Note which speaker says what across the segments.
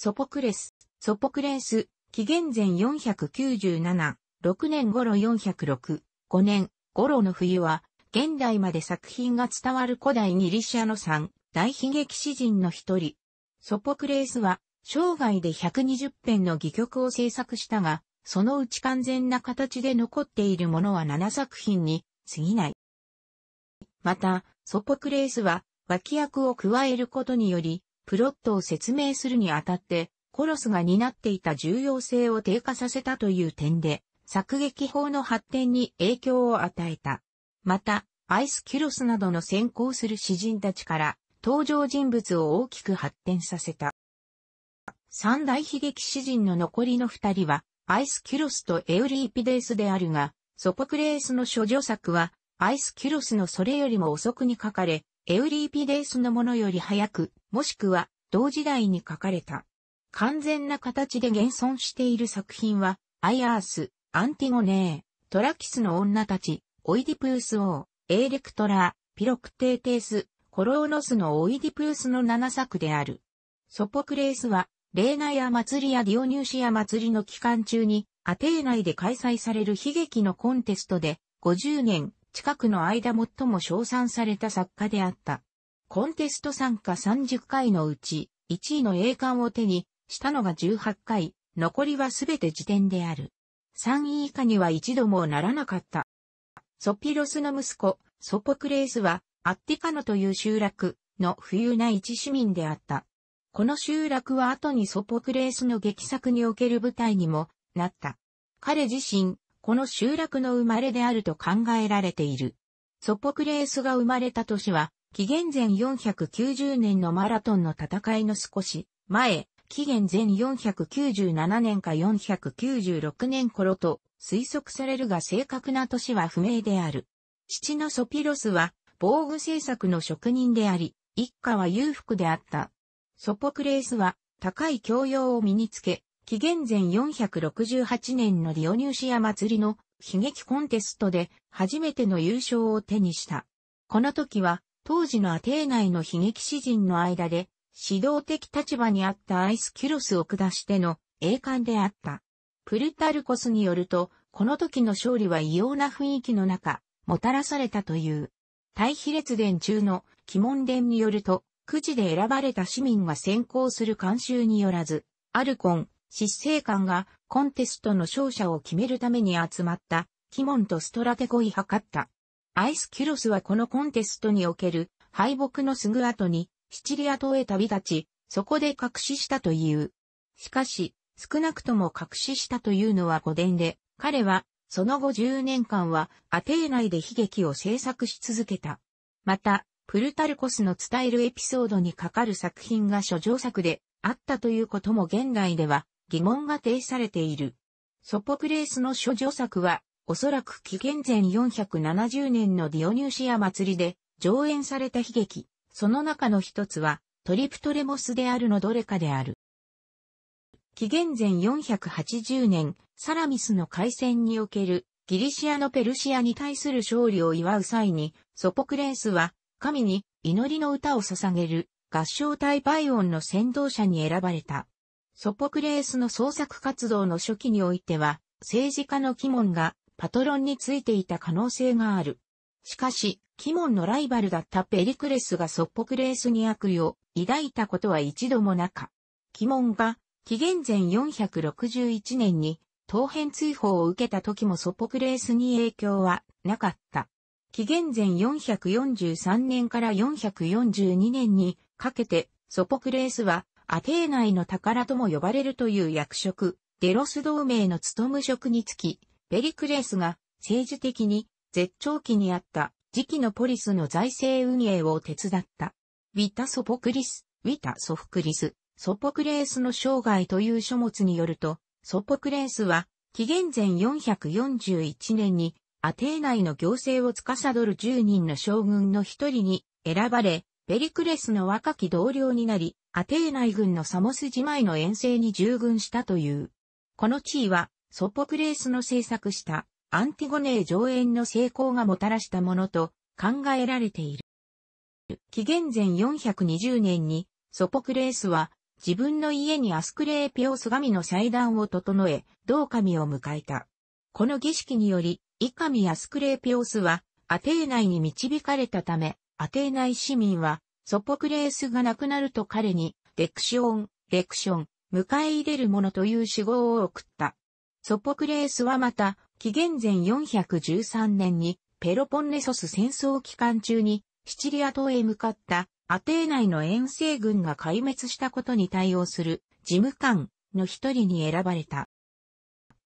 Speaker 1: ソポクレス、ソポクレンス、紀元前497、6年頃406、5年頃の冬は、現代まで作品が伝わる古代ギリシャの三大悲劇詩人の一人。ソポクレースは、生涯で120編の戯曲を制作したが、そのうち完全な形で残っているものは7作品に過ぎない。また、ソポクレースは、脇役を加えることにより、プロットを説明するにあたって、コロスが担っていた重要性を低下させたという点で、作劇法の発展に影響を与えた。また、アイスキュロスなどの先行する詩人たちから、登場人物を大きく発展させた。三大悲劇詩人の残りの二人は、アイスキュロスとエウリーピデースであるが、ソポクレースの諸女作は、アイスキュロスのそれよりも遅くに書かれ、エウリーピデースのものより早くもしくは同時代に書かれた。完全な形で現存している作品は、アイアース、アンティゴネー、トラキスの女たち、オイディプース王、エーレクトラー、ピロクテーテース、コローノスのオイディプースの7作である。ソポクレースは、レーナや祭りやディオニューシア祭りの期間中に、アテー内で開催される悲劇のコンテストで、50年近くの間最も称賛された作家であった。コンテスト参加30回のうち、1位の栄冠を手にしたのが18回、残りはすべて時点である。3位以下には一度もならなかった。ソピロスの息子、ソポクレースは、アッティカノという集落の冬な一市民であった。この集落は後にソポクレースの劇作における舞台にもなった。彼自身、この集落の生まれであると考えられている。ソポクレースが生まれた年は、紀元前490年のマラトンの戦いの少し前、紀元前497年か496年頃と推測されるが正確な年は不明である。父のソピロスは防具製作の職人であり、一家は裕福であった。ソポクレースは高い教養を身につけ、紀元前468年のディオニューシア祭りの悲劇コンテストで初めての優勝を手にした。この時は当時のアテー内の悲劇詩人の間で、指導的立場にあったアイスキュロスを下しての栄冠であった。プルタルコスによると、この時の勝利は異様な雰囲気の中、もたらされたという。対比列伝中の鬼門伝によると、くじで選ばれた市民が先行する慣習によらず、アルコン、執政官がコンテストの勝者を決めるために集まった、鬼門とストラテコイ測ったアイスキュロスはこのコンテストにおける敗北のすぐ後にシチリア島へ旅立ち、そこで隠ししたという。しかし、少なくとも隠ししたというのは古伝で、彼はその後10年間はアテー内で悲劇を制作し続けた。また、プルタルコスの伝えるエピソードにかかる作品が諸上作であったということも現代では疑問が呈されている。ソポクレースの諸女作はおそらく紀元前470年のディオニューシア祭りで上演された悲劇、その中の一つはトリプトレモスであるのどれかである。紀元前480年、サラミスの海戦におけるギリシアのペルシアに対する勝利を祝う際に、ソポクレースは神に祈りの歌を捧げる合唱隊バイオンの先導者に選ばれた。ソポクレースの創作活動の初期においては、政治家の鬼門がパトロンについていた可能性がある。しかし、キモンのライバルだったペリクレスが即ク・レースに悪意を抱いたことは一度もなか。キモンが紀元前461年に当編追放を受けた時も即ク・レースに影響はなかった。紀元前443年から442年にかけてソポクレースはアテー内の宝とも呼ばれるという役職、デロス同盟の務職につき、ペリクレスが政治的に絶頂期にあった時期のポリスの財政運営を手伝った。ウィタ・ソポクリス、ウィタ・ソフクリス、ソポクレースの生涯という書物によると、ソポクレースは、紀元前441年に、アテーナイの行政を司る10人の将軍の一人に選ばれ、ペリクレスの若き同僚になり、アテーナイ軍のサモス自前の遠征に従軍したという。この地位は、ソポクレースの制作したアンティゴネー上演の成功がもたらしたものと考えられている。紀元前420年にソポクレースは自分の家にアスクレーピオス神の祭壇を整え、同神を迎えた。この儀式により、イカミアスクレーピオスはアテー内に導かれたため、アテー内市民はソポクレースが亡くなると彼にレクシオン、レクション、迎え入れるものという死亡を送った。ソポクレースはまた、紀元前413年に、ペロポンネソス戦争期間中に、シチリア島へ向かったアテー内の遠征軍が壊滅したことに対応する事務官の一人に選ばれた。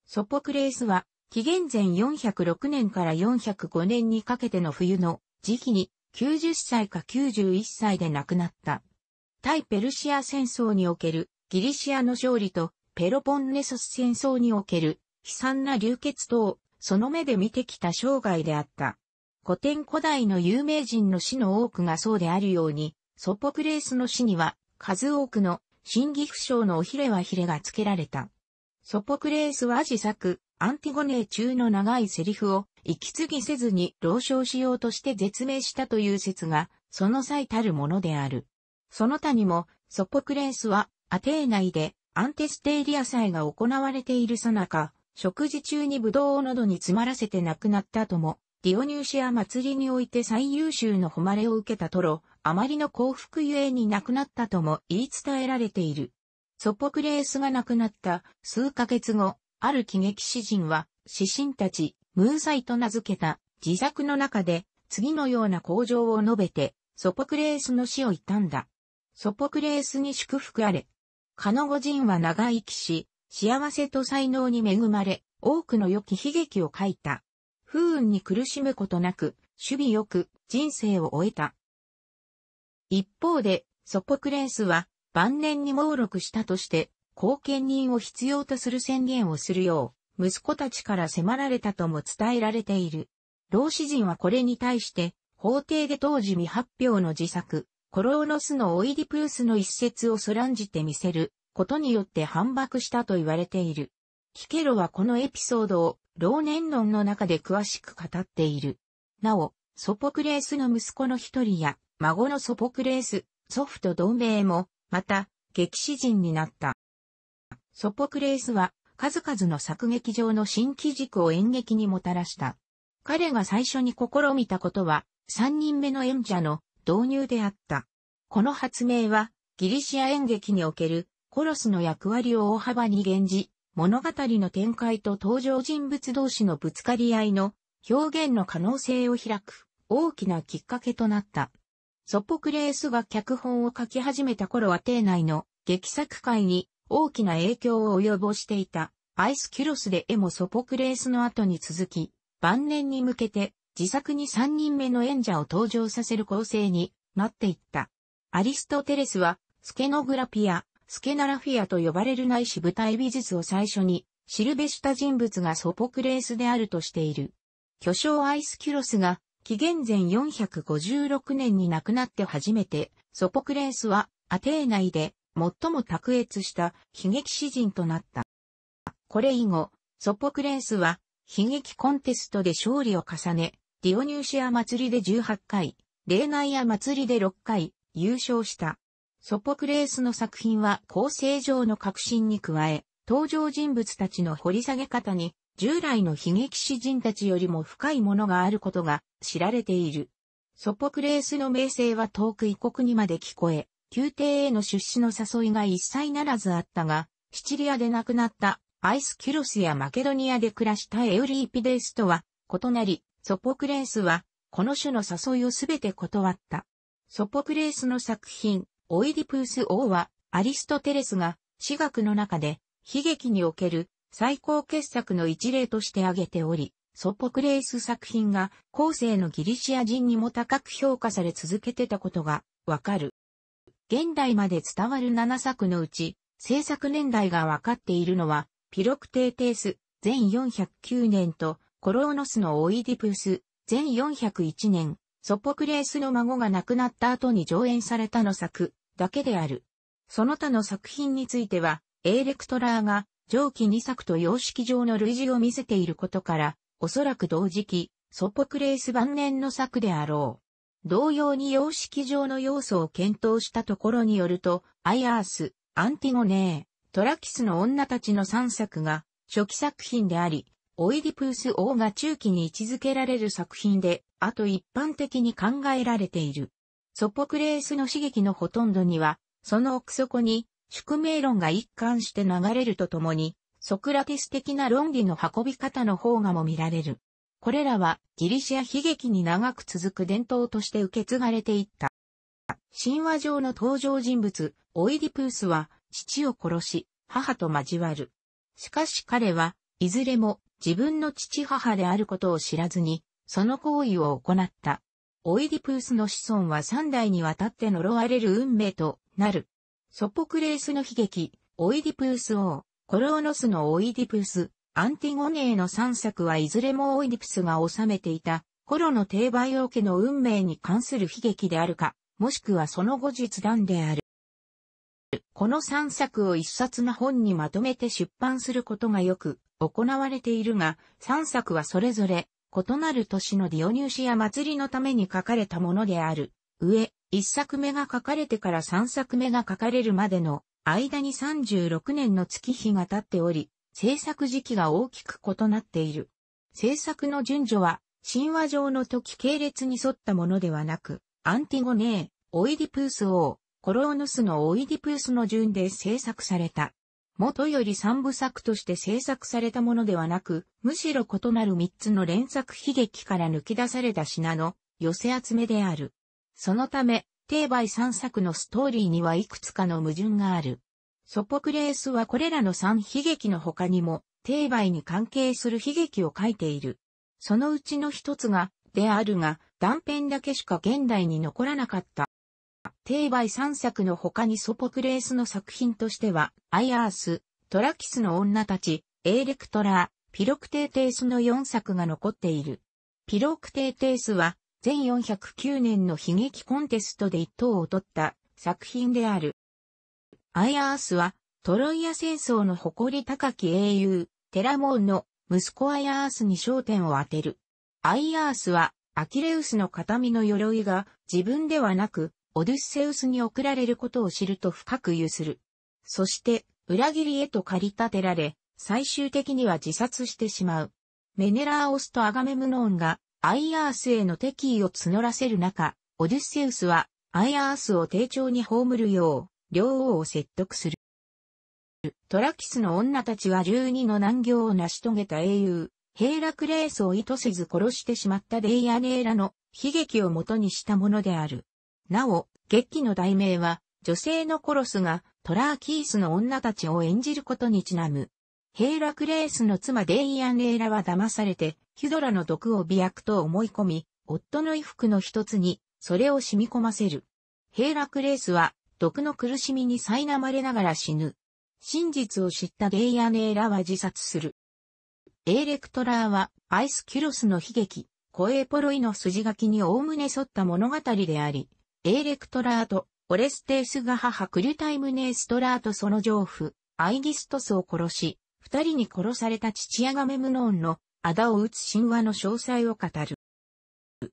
Speaker 1: ソポクレースは紀元前406年から405年にかけての冬の時期に90歳か91歳で亡くなった。対ペルシア戦争におけるギリシアの勝利とペロポンネソス戦争における悲惨な流血等その目で見てきた生涯であった。古典古代の有名人の死の多くがそうであるように、ソポクレースの死には数多くの新岐不詳のおひれはひれが付けられた。ソポクレースは自作、アンティゴネー中の長いセリフを息継ぎせずに老少しようとして絶命したという説が、その際たるものである。その他にも、ソポクレースはアテーイでアンテステイリア祭が行われているさなか、食事中にブドウを喉に詰まらせて亡くなった後も、ディオニューシア祭りにおいて最優秀の誉れを受けたトロ、あまりの幸福ゆえに亡くなったとも言い伝えられている。ソポクレースが亡くなった数ヶ月後、ある喜劇詩人は、詩人たち、ムーサイと名付けた自作の中で、次のような向上を述べて、ソポクレースの死を悼んだ。ソポクレースに祝福あれ。カノゴ人は長生きし、幸せと才能に恵まれ、多くの良き悲劇を書いた。不運に苦しむことなく、守備よく人生を終えた。一方で、ソポクレースは晩年に盲録したとして、後見人を必要とする宣言をするよう、息子たちから迫られたとも伝えられている。老子人はこれに対して、法廷で当時未発表の自作、コローノスのオイディプースの一節をそらんじて見せることによって反駁したと言われている。キケロはこのエピソードを老年論の中で詳しく語っている。なお、ソポクレースの息子の一人や孫のソポクレース、祖父と同盟も、また、劇詩人になった。ソポクレースは数々の作劇場の新機軸を演劇にもたらした。彼が最初に試みたことは、三人目の演者の導入であった。この発明は、ギリシア演劇におけるコロスの役割を大幅に減じ、物語の展開と登場人物同士のぶつかり合いの表現の可能性を開く大きなきっかけとなった。ソポクレースが脚本を書き始めた頃は、邸内の劇作界に大きな影響を及ぼしていたアイスキュロスで絵もソポクレースの後に続き、晩年に向けて自作に3人目の演者を登場させる構成になっていった。アリストテレスは、スケノグラピア、スケナラフィアと呼ばれるないし舞台美術を最初に、シルベした人物がソポクレースであるとしている。巨匠アイスキュロスが、紀元前456年に亡くなって初めて、ソポクレースは、アテー内で、最も卓越した悲劇詩人となった。これ以後、ソポクレースは、悲劇コンテストで勝利を重ね、ディオニューシア祭りで18回、レーナイア祭りで6回、優勝した。ソポクレースの作品は構成上の革新に加え、登場人物たちの掘り下げ方に、従来の悲劇詩人たちよりも深いものがあることが知られている。ソポクレースの名声は遠く異国にまで聞こえ、宮廷への出資の誘いが一切ならずあったが、シチリアで亡くなったアイスキュロスやマケドニアで暮らしたエウリーピデースとは異なり、ソポクレースは、この種の誘いをすべて断った。ソポクレースの作品、オイディプース王は、アリストテレスが、私学の中で、悲劇における最高傑作の一例として挙げており、ソポクレース作品が後世のギリシア人にも高く評価され続けてたことがわかる。現代まで伝わる7作のうち、制作年代がわかっているのは、ピロクテーテース、全409年と、コローノスのオイディプス、全401年、ソポクレースの孫が亡くなった後に上演されたの作、だけである。その他の作品については、エーレクトラーが、上記2作と様式上の類似を見せていることから、おそらく同時期、ソポクレース晩年の作であろう。同様に様式上の要素を検討したところによると、アイアース、アンティゴネー、トラキスの女たちの3作が初期作品であり、オイディプース王が中期に位置づけられる作品で、あと一般的に考えられている。ソポクレースの刺激のほとんどには、その奥底に宿命論が一貫して流れるとともに、ソクラティス的な論理の運び方の方がも見られる。これらはギリシア悲劇に長く続く伝統として受け継がれていった。神話上の登場人物、オイディプースは父を殺し、母と交わる。しかし彼は、いずれも自分の父母であることを知らずに、その行為を行った。オイディプースの子孫は三代にわたって呪われる運命となる。ソポクレースの悲劇、オイディプース王、コローノスのオイディプース、アンティゴネーの三作はいずれもオイディプスが治めていた、コロの定売王家の運命に関する悲劇であるか、もしくはその後実談である。この三作を一冊の本にまとめて出版することがよく行われているが、三作はそれぞれ異なる年のディオニューシア祭りのために書かれたものである。上、一作目が書かれてから三作目が書かれるまでの間に36年の月日が経っており、制作時期が大きく異なっている。制作の順序は、神話上の時系列に沿ったものではなく、アンティゴネー、オイディプース王、コローヌスのオイディプースの順で制作された。元より三部作として制作されたものではなく、むしろ異なる三つの連作悲劇から抜き出された品の寄せ集めである。そのため、定売三作のストーリーにはいくつかの矛盾がある。ソポクレースはこれらの三悲劇の他にも、定売に関係する悲劇を書いている。そのうちの一つが、であるが、断片だけしか現代に残らなかった。定売3作の他にソポクレースの作品としては、アイアース、トラキスの女たち、エーレクトラー、ピロクテーテースの4作が残っている。ピロクテーテースは、全409年の悲劇コンテストで一等を取った作品である。アイアースは、トロイア戦争の誇り高き英雄、テラモーンの息子アイアースに焦点を当てる。アイアースは、アキレウスの形見の鎧が自分ではなく、オデュッセウスに送られることを知ると深く揺する。そして、裏切りへと駆り立てられ、最終的には自殺してしまう。メネラーオスとアガメムノーンが、アイアースへの敵意を募らせる中、オデュッセウスは、アイアースを丁重に葬るよう、両王を説得する。トラキスの女たちは12の難行を成し遂げた英雄、ヘイラクレースを意図せず殺してしまったデイアネーラの悲劇をもとにしたものである。なお、劇の題名は、女性のコロスがトラーキースの女たちを演じることにちなむ。ヘイラクレースの妻デイアン・レイラは騙されて、ヒュドラの毒を美薬と思い込み、夫の衣服の一つに、それを染み込ませる。ヘイラクレースは、毒の苦しみに苛まれながら死ぬ。真実を知ったデイアン・レイラは自殺する。エーレクトラーは、アイス・キュロスの悲劇、コエポロイの筋書きに概ね沿った物語であり、エーレクトラート、オレステースが母クリュタイムネーストラートその丈夫、アイギストスを殺し、二人に殺された父アガメムノンのアダを撃つ神話の詳細を語る。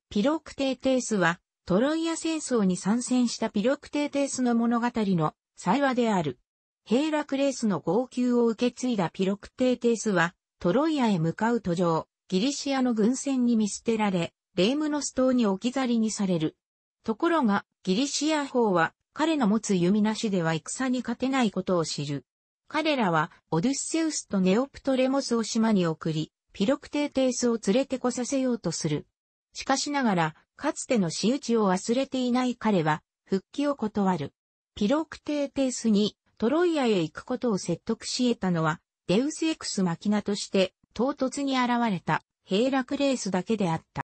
Speaker 1: ピロクテーテースは、トロイア戦争に参戦したピロクテーテースの物語の最話である。ヘイラクレースの号泣を受け継いだピロクテーテースは、トロイアへ向かう途上、ギリシアの軍船に見捨てられ、レームノス島に置き去りにされる。ところが、ギリシア法は、彼の持つ弓なしでは戦に勝てないことを知る。彼らは、オデュッセウスとネオプトレモスを島に送り、ピロクテーテースを連れてこさせようとする。しかしながら、かつての仕打ちを忘れていない彼は、復帰を断る。ピロクテーテースに、トロイアへ行くことを説得し得たのは、デウスエクスマキナとして、唐突に現れた、ヘイラクレースだけであった。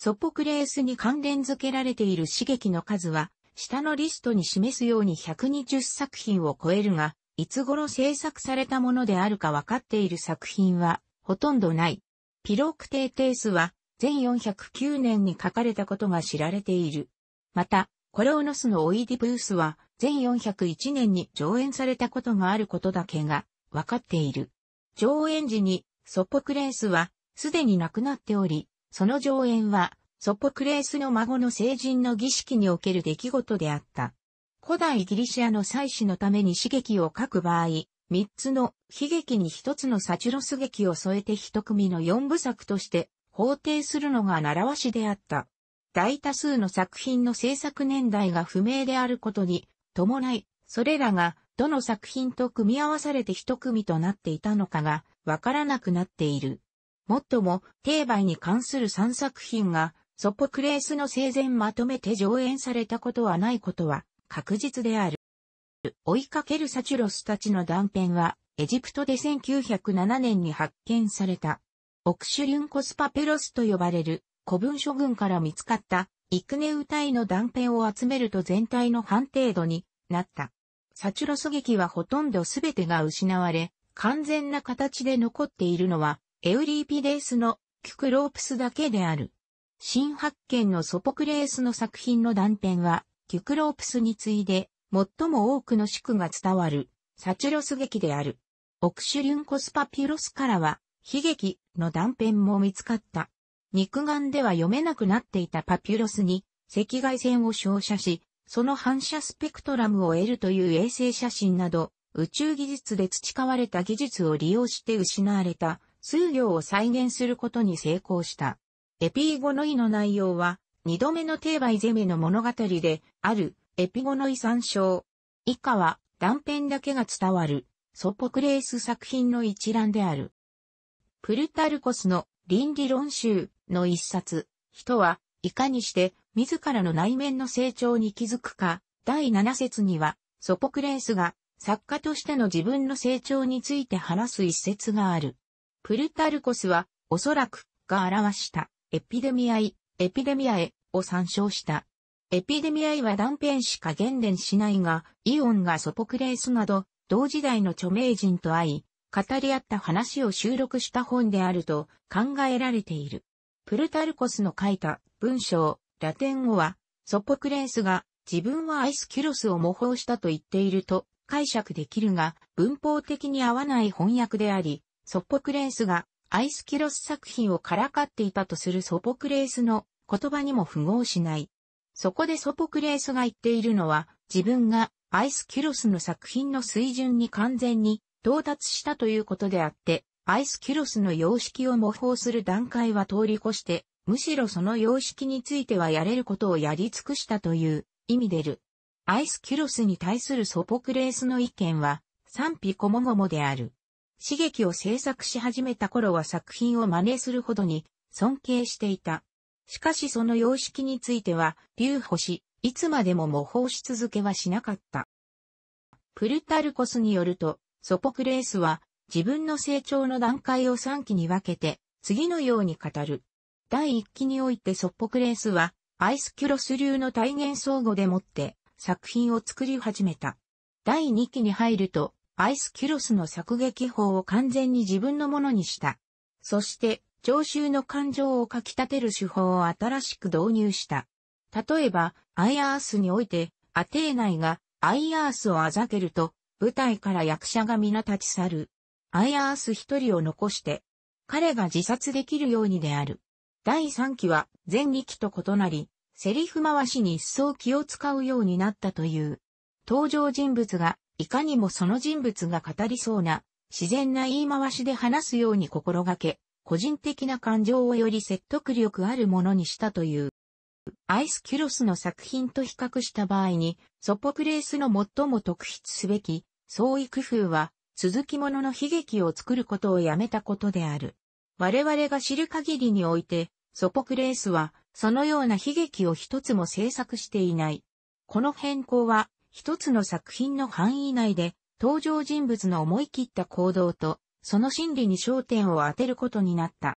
Speaker 1: ソポクレースに関連づけられている刺激の数は、下のリストに示すように120作品を超えるが、いつ頃制作されたものであるか分かっている作品は、ほとんどない。ピロークテーテースは、全409年に書かれたことが知られている。また、コローノスのオイディブースは、全401年に上演されたことがあることだけが、分かっている。上演時に、ソポクレースは、すでに亡くなっており、その上演は、ソポクレースの孫の成人の儀式における出来事であった。古代ギリシアの祭祀のために刺激を書く場合、三つの悲劇に一つのサチュロス劇を添えて一組の四部作として法定するのが習わしであった。大多数の作品の制作年代が不明であることに伴い、それらがどの作品と組み合わされて一組となっていたのかがわからなくなっている。もっとも、定売に関する3作品が、ソポクレースの生前まとめて上演されたことはないことは確実である。追いかけるサチュロスたちの断片は、エジプトで1907年に発見された。オクシュリュンコスパペロスと呼ばれる古文書群から見つかったイクネウタイの断片を集めると全体の半程度になった。サチュロス劇はほとんど全てが失われ、完全な形で残っているのはエウリーピデースのキュクロープスだけである。新発見のソポクレースの作品の断片は、キュクロープスに次いで、最も多くの宿が伝わる、サチュロス劇である。オクシュリュンコスパピュロスからは、悲劇の断片も見つかった。肉眼では読めなくなっていたパピュロスに、赤外線を照射し、その反射スペクトラムを得るという衛星写真など、宇宙技術で培われた技術を利用して失われた数行を再現することに成功した。エピーゴノイの内容は、二度目の定番イゼメの物語で、ある、エピゴノイ参照。以下は、断片だけが伝わる、ソポクレース作品の一覧である。プルタルコスの倫理論集の一冊、人はいかにして自らの内面の成長に気づくか、第7節には、ソポクレースが作家としての自分の成長について話す一節がある。プルタルコスは、おそらく、が表した、エピデミアイ、エピデミアエを参照した。エピデミアイは断片しか言伝しないが、イオンがソポクレースなど、同時代の著名人と会い、語り合った話を収録した本であると考えられている。プルタルコスの書いた文章、ラテン語は、ソポクレースが自分はアイスキュロスを模倣したと言っていると解釈できるが、文法的に合わない翻訳であり、ソポクレースがアイスキロス作品をからかっていたとするソポクレースの言葉にも符合しない。そこでソポクレースが言っているのは自分がアイスキロスの作品の水準に完全に到達したということであって、アイスキロスの様式を模倣する段階は通り越して、むしろその様式についてはやれることをやり尽くしたという意味でる。アイスキロスに対するソポクレースの意見は賛否こもごもである。刺激を制作し始めた頃は作品を真似するほどに尊敬していた。しかしその様式については留保し、いつまでも模倣し続けはしなかった。プルタルコスによると、ソポクレースは自分の成長の段階を3期に分けて、次のように語る。第1期においてソポクレースは、アイスキュロス流の体現相互でもって作品を作り始めた。第2期に入ると、アイスキュロスの作撃法を完全に自分のものにした。そして、聴衆の感情をかき立てる手法を新しく導入した。例えば、アイアースにおいて、アテーナイがアイアースをあざけると、舞台から役者が皆立ち去る。アイアース一人を残して、彼が自殺できるようにである。第三期は前二期と異なり、セリフ回しに一層気を使うようになったという。登場人物がいかにもその人物が語りそうな、自然な言い回しで話すように心がけ、個人的な感情をより説得力あるものにしたという。アイスキュロスの作品と比較した場合に、ソポクレースの最も特筆すべき、創意工夫は、続きものの悲劇を作ることをやめたことである。我々が知る限りにおいて、ソポクレースは、そのような悲劇を一つも制作していない。この変更は、一つの作品の範囲内で、登場人物の思い切った行動と、その心理に焦点を当てることになった。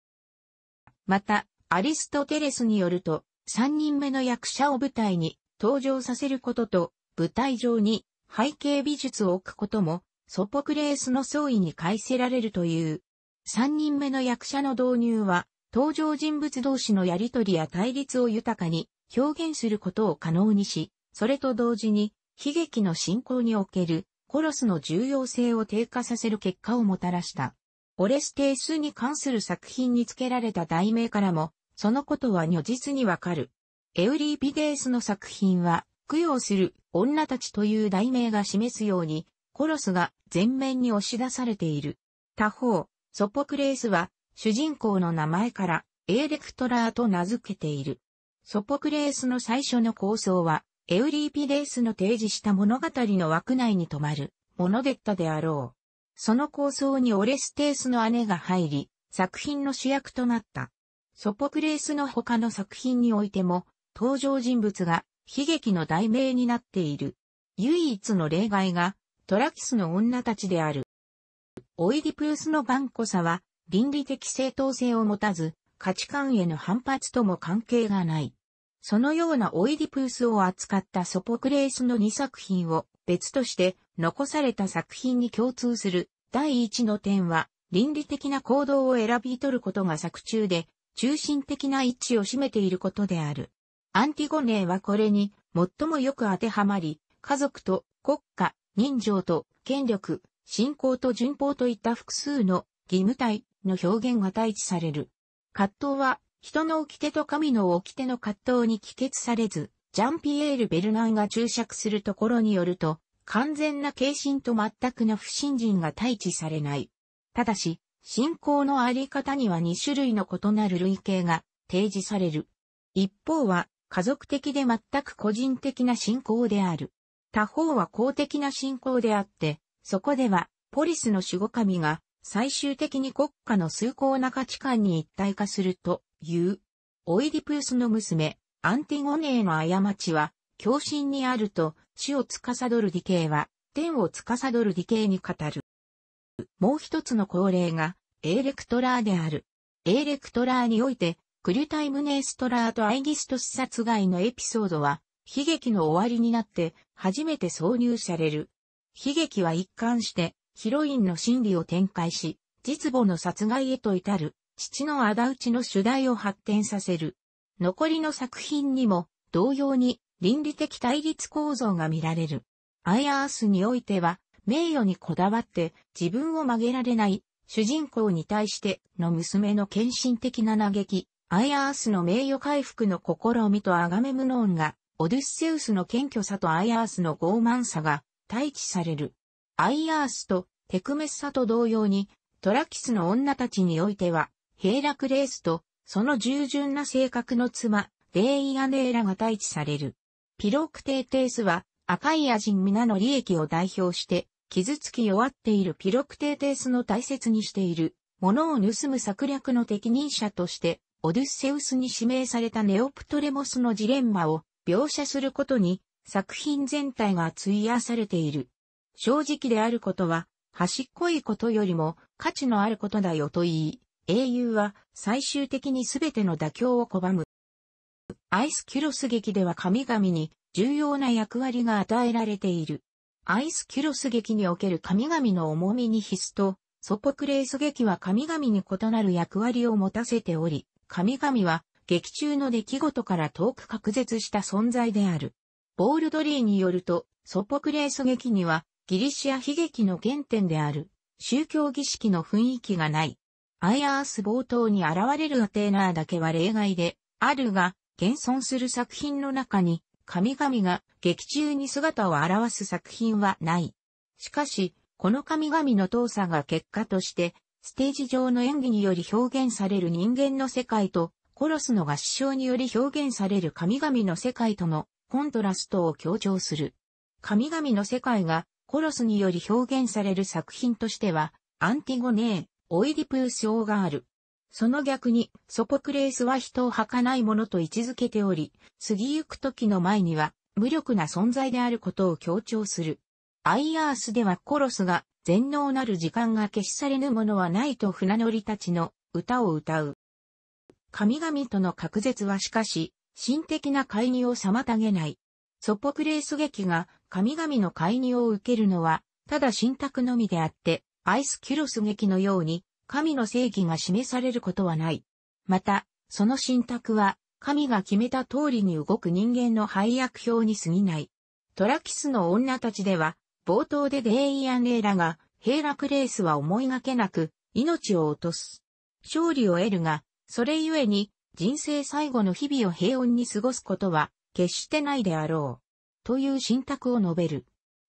Speaker 1: また、アリストテレスによると、三人目の役者を舞台に登場させることと、舞台上に背景美術を置くことも、ソポクレースの創意に返せられるという。三人目の役者の導入は、登場人物同士のやりとりや対立を豊かに表現することを可能にし、それと同時に悲劇の進行におけるコロスの重要性を低下させる結果をもたらした。オレステイスに関する作品に付けられた題名からも、そのことは如実にわかる。エウリーピデースの作品は、供養する女たちという題名が示すように、コロスが前面に押し出されている。他方、ソポクレースは、主人公の名前から、エーレクトラーと名付けている。ソポクレースの最初の構想は、エウリーピデースの提示した物語の枠内に止まるものでったであろう。その構想にオレステースの姉が入り、作品の主役となった。ソポクレースの他の作品においても、登場人物が悲劇の題名になっている。唯一の例外が、トラキスの女たちである。オイディプースの頑固さは、倫理的正当性を持たず、価値観への反発とも関係がない。そのようなオイディプースを扱ったソポクレイスの2作品を別として残された作品に共通する第1の点は倫理的な行動を選び取ることが作中で中心的な位置を占めていることである。アンティゴネーはこれに最もよく当てはまり、家族と国家、人情と権力、信仰と順法といった複数の義務体の表現が対置される。葛藤は人の掟と神の掟の葛藤に帰結されず、ジャンピエール・ベルナンが注釈するところによると、完全な軽心と全くの不信心が対峙されない。ただし、信仰のあり方には2種類の異なる類型が提示される。一方は、家族的で全く個人的な信仰である。他方は公的な信仰であって、そこでは、ポリスの守護神が、最終的に国家の崇高な価値観に一体化すると、言う。オイディプウスの娘、アンティゴネーの過ちは、狂心にあると、死を司る理系は、天を司る理系に語る。もう一つの恒例が、エーレクトラーである。エーレクトラーにおいて、クリュタイムネーストラーとアイギストス殺害のエピソードは、悲劇の終わりになって、初めて挿入される。悲劇は一貫して、ヒロインの心理を展開し、実母の殺害へと至る、父の仇討ちの主題を発展させる。残りの作品にも同様に倫理的対立構造が見られる。アイアースにおいては名誉にこだわって自分を曲げられない主人公に対しての娘の献身的な嘆き、アイアースの名誉回復の試みとアガメムノーンが、オデュッセウスの謙虚さとアイアースの傲慢さが対機される。アイアースとテクメッサと同様に、トラキスの女たちにおいては、ヘーラクレースと、その従順な性格の妻、レイイアネーラが対地される。ピロクテーテースは、赤いア人皆の利益を代表して、傷つき弱っているピロクテーテースの大切にしている、物を盗む策略の適任者として、オデュッセウスに指名されたネオプトレモスのジレンマを描写することに、作品全体が費やされている。正直であることは、端っこいことよりも価値のあることだよと言い、英雄は最終的に全ての妥協を拒む。アイスキュロス劇では神々に重要な役割が与えられている。アイスキュロス劇における神々の重みに必須と、ソポクレイス劇は神々に異なる役割を持たせており、神々は劇中の出来事から遠く隔絶した存在である。ボールドリーによると、ソポクレイス劇にはギリシア悲劇の原点である宗教儀式の雰囲気がない。アイアース冒頭に現れるアテーナーだけは例外で、あるが、現存する作品の中に、神々が劇中に姿を現す作品はない。しかし、この神々の動作が結果として、ステージ上の演技により表現される人間の世界と、コロスの合唱により表現される神々の世界とのコントラストを強調する。神々の世界がコロスにより表現される作品としては、アンティゴネー、オイディプース王がある。その逆に、ソポクレースは人を儚いものと位置づけており、過ぎゆく時の前には、無力な存在であることを強調する。アイアースではコロスが、全能なる時間が消し去れぬものはないと船乗りたちの歌を歌う。神々との隔絶はしかし、神的な介入を妨げない。ソポクレース劇が神々の介入を受けるのは、ただ神託のみであって、アイスキュロス劇のように、神の正義が示されることはない。また、その信託は、神が決めた通りに動く人間の配役表に過ぎない。トラキスの女たちでは、冒頭でデイイアンレイラが、ヘイラクレースは思いがけなく、命を落とす。勝利を得るが、それゆえに、人生最後の日々を平穏に過ごすことは、決してないであろう。という信託を述べる。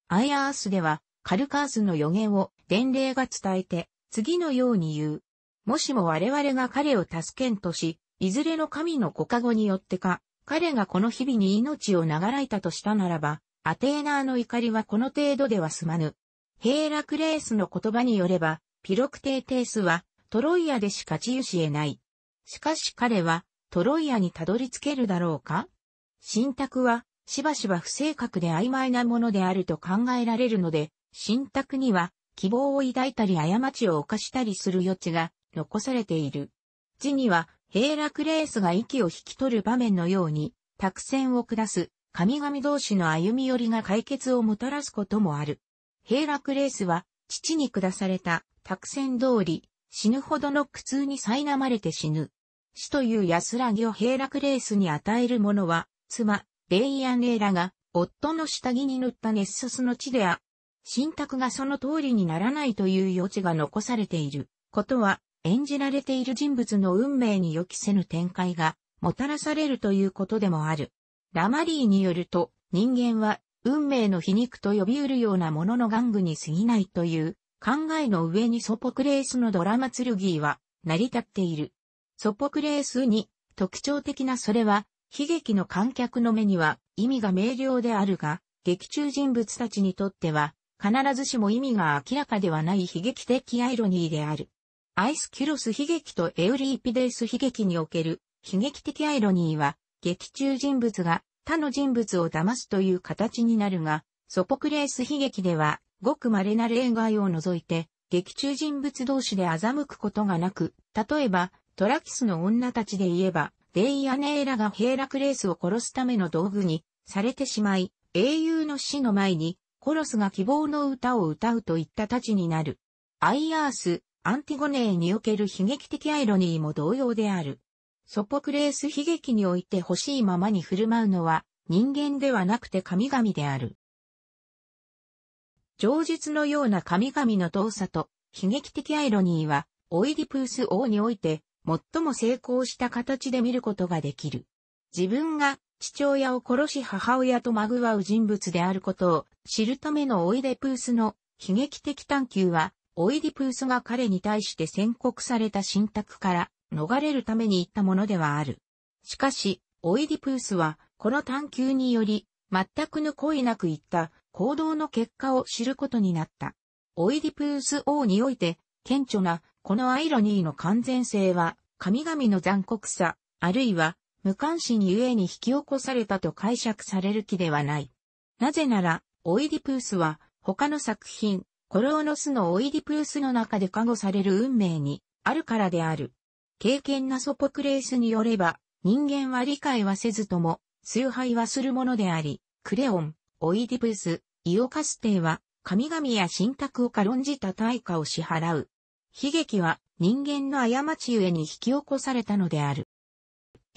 Speaker 1: アイアースでは、カルカーズの予言を伝令が伝えて、次のように言う。もしも我々が彼を助けんとし、いずれの神のご加護によってか、彼がこの日々に命を長らいたとしたならば、アテーナーの怒りはこの程度では済まぬ。ヘーラクレースの言葉によれば、ピロクテーテースはトロイアでしか治癒し得ない。しかし彼はトロイアにたどり着けるだろうか信託はしばしば不正確で曖昧なものであると考えられるので、信託には希望を抱いたり過ちを犯したりする余地が残されている。字には、平楽レースが息を引き取る場面のように、託戦を下す、神々同士の歩み寄りが解決をもたらすこともある。平楽レースは、父に下された、託戦通り、死ぬほどの苦痛に苛まれて死ぬ。死という安らぎを平楽レースに与えるものは、妻、レイアン・レイラが、夫の下着に塗ったネッソスの地であ信託がその通りにならないという余地が残されていることは、演じられている人物の運命に予期せぬ展開がもたらされるということでもある。ラマリーによると、人間は運命の皮肉と呼びうるようなものの玩具に過ぎないという考えの上にソポクレースのドラマ剣は成り立っている。ソポクレースに特徴的なそれは悲劇の観客の目には意味が明瞭であるが、劇中人物たちにとっては必ずしも意味が明らかではない悲劇的アイロニーである。アイスキュロス悲劇とエウリーピデース悲劇における悲劇的アイロニーは、劇中人物が他の人物を騙すという形になるが、ソポクレース悲劇では、ごく稀な例外を除いて、劇中人物同士で欺くことがなく、例えば、トラキスの女たちで言えば、デイアネーラがヘイラクレースを殺すための道具にされてしまい、英雄の死の前にコロスが希望の歌を歌うといったたちになる。アイアース、アンティゴネーにおける悲劇的アイロニーも同様である。ソポクレース悲劇において欲しいままに振る舞うのは人間ではなくて神々である。上述のような神々の動作と悲劇的アイロニーはオイディプース王において最も成功した形で見ることができる。自分が父親を殺し母親とまぐわう人物であることを知るためのオイデプースの悲劇的探求は、オイディプースが彼に対して宣告された信託から逃れるために行ったものではある。しかし、オイディプースは、この探求により、全くぬこいなく言った行動の結果を知ることになった。オイディプース王において、顕著な、このアイロニーの完全性は、神々の残酷さ、あるいは、無関心ゆえに引き起こされたと解釈される気ではない。なぜなら、オイディプースは、他の作品、コローノスのオイディプースの中で加護される運命に、あるからである。経験なソポクレイスによれば、人間は理解はせずとも、崇拝はするものであり、クレオン、オイディプース、イオカステイは、神々や神託を軽んじた対価を支払う。悲劇は人間の過ちゆえに引き起こされたのである。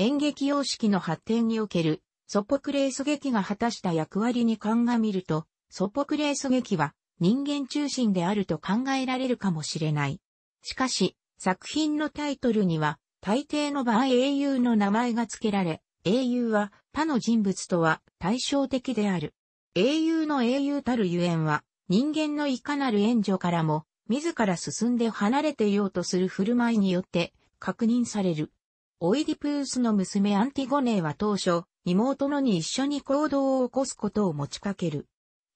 Speaker 1: 演劇様式の発展におけるソポクレイス劇が果たした役割に鑑みると、ソポクレイス劇は人間中心であると考えられるかもしれない。しかし、作品のタイトルには、大抵の場合英雄の名前が付けられ、英雄は他の人物とは対照的である。英雄の英雄たるゆえんは、人間のいかなる援助からも、自ら進んで離れていようとする振る舞いによって確認される。オイディプースの娘アンティゴネーは当初、妹のに一緒に行動を起こすことを持ちかける。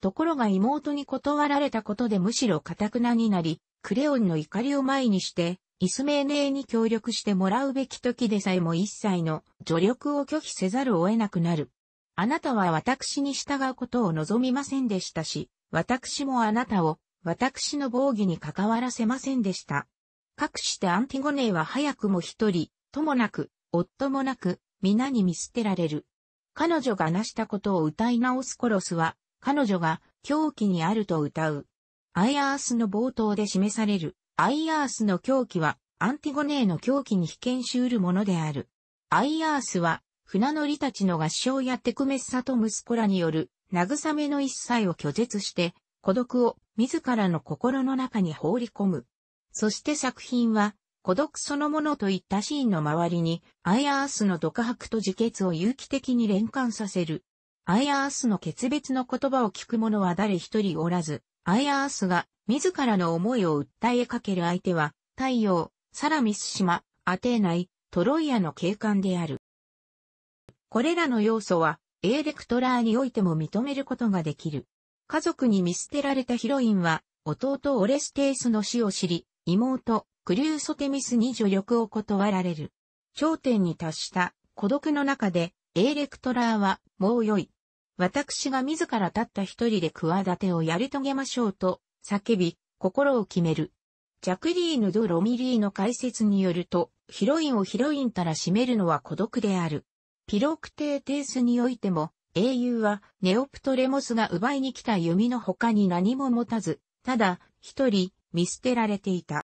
Speaker 1: ところが妹に断られたことでむしろ堅くなになり、クレオンの怒りを前にして、イスメーネーに協力してもらうべき時でさえも一切の助力を拒否せざるを得なくなる。あなたは私に従うことを望みませんでしたし、私もあなたを私の防御に関わらせませんでした。かくしてアンティゴネーは早くも一人、ともなく、夫もなく、皆に見捨てられる。彼女が成したことを歌い直すコロスは、彼女が狂気にあると歌う。アイアースの冒頭で示される、アイアースの狂気は、アンティゴネーの狂気に被験しうるものである。アイアースは、船乗りたちの合唱やテクメッサと息子らによる、慰めの一切を拒絶して、孤独を自らの心の中に放り込む。そして作品は、孤独そのものといったシーンの周りに、アイアースの独白と自決を有機的に連関させる。アイアースの決別の言葉を聞く者は誰一人おらず、アイアースが自らの思いを訴えかける相手は、太陽、サラミス島、アテーナイ、トロイアの警官である。これらの要素は、エーレクトラーにおいても認めることができる。家族に見捨てられたヒロインは、弟オレステースの死を知り、妹、クリューソテミスに助力を断られる。頂点に達した孤独の中で、エーレクトラーは、もう良い。私が自ら立った一人で企てをやり遂げましょうと、叫び、心を決める。ジャクリーヌ・ド・ロミリーの解説によると、ヒロインをヒロインたら占めるのは孤独である。ピロクテーテースにおいても、英雄はネオプトレモスが奪いに来た弓の他に何も持たず、ただ、一人、見捨てられていた。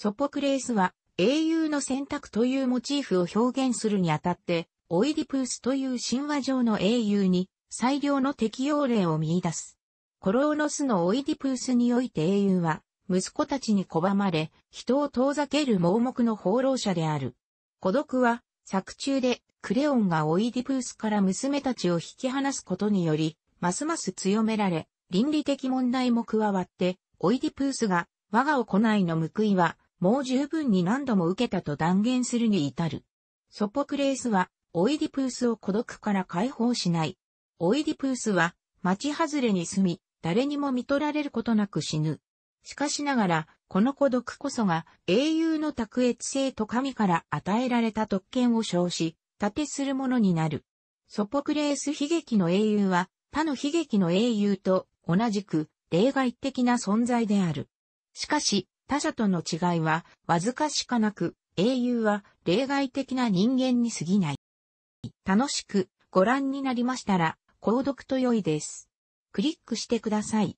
Speaker 1: ソポクレースは英雄の選択というモチーフを表現するにあたって、オイディプースという神話上の英雄に最良の適用例を見出す。コローノスのオイディプースにおいて英雄は、息子たちに拒まれ、人を遠ざける盲目の放浪者である。孤独は、作中で、クレオンがオイディプースから娘たちを引き離すことにより、ますます強められ、倫理的問題も加わって、オイディプースが、我が行いの報いは、もう十分に何度も受けたと断言するに至る。ソポクレースは、オイディプースを孤独から解放しない。オイディプースは、町外れに住み、誰にも見取られることなく死ぬ。しかしながら、この孤独こそが英雄の卓越性と神から与えられた特権を称し、盾するものになる。ソポクレース悲劇の英雄は、他の悲劇の英雄と同じく例外的な存在である。しかし、他者との違いは、わずかしかなく、英雄は例外的な人間に過ぎない。楽しくご覧になりましたら、購読と良いです。クリックしてください。